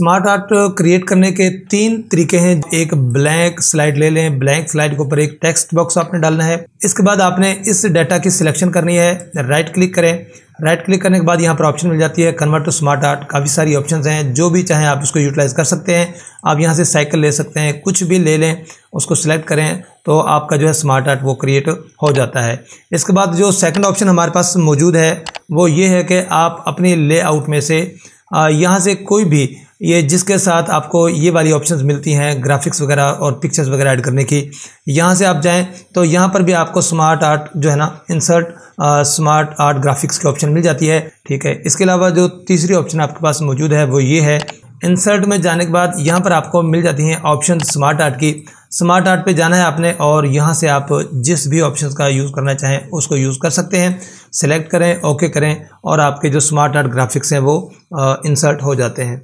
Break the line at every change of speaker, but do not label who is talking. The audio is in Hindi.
स्मार्ट आर्ट क्रिएट करने के तीन तरीके हैं एक ब्लैंक स्लाइड ले लें ब्लैंक स्लाइड के ऊपर एक टेक्स्ट बॉक्स आपने डालना है इसके बाद आपने इस डाटा की सिलेक्शन करनी है राइट क्लिक करें राइट क्लिक करने के बाद यहाँ पर ऑप्शन मिल जाती है कन्वर्ट टू स्मार्ट आर्ट काफ़ी सारी ऑप्शंस हैं जो भी चाहें आप इसको यूटिलाइज़ कर सकते हैं आप यहाँ से साइकिल ले सकते हैं कुछ भी ले लें उसको सिलेक्ट करें तो आपका जो है स्मार्ट आर्ट वो क्रिएट हो जाता है इसके बाद जो सेकेंड ऑप्शन हमारे पास मौजूद है वो ये है कि आप अपने ले में से यहाँ से कोई भी ये जिसके साथ आपको ये वाली ऑप्शंस मिलती हैं ग्राफिक्स वगैरह और पिक्चर्स वगैरह ऐड करने की यहाँ से आप जाएं तो यहाँ पर भी आपको स्मार्ट आर्ट जो है ना इंसर्ट स्मार्ट आर्ट ग्राफिक्स की ऑप्शन मिल जाती है ठीक है इसके अलावा जो तीसरी ऑप्शन आपके पास मौजूद है वो ये है इंसर्ट में जाने के बाद यहाँ पर आपको मिल जाती हैं ऑप्शन स्मार्ट आर्ट की स्मार्ट आर्ट पे जाना है आपने और यहाँ से आप जिस भी ऑप्शन का यूज़ करना चाहें उसको यूज़ कर सकते हैं सिलेक्ट करें ओके करें और आपके जो स्मार्ट आर्ट ग्राफिक्स हैं वो इंसर्ट हो जाते हैं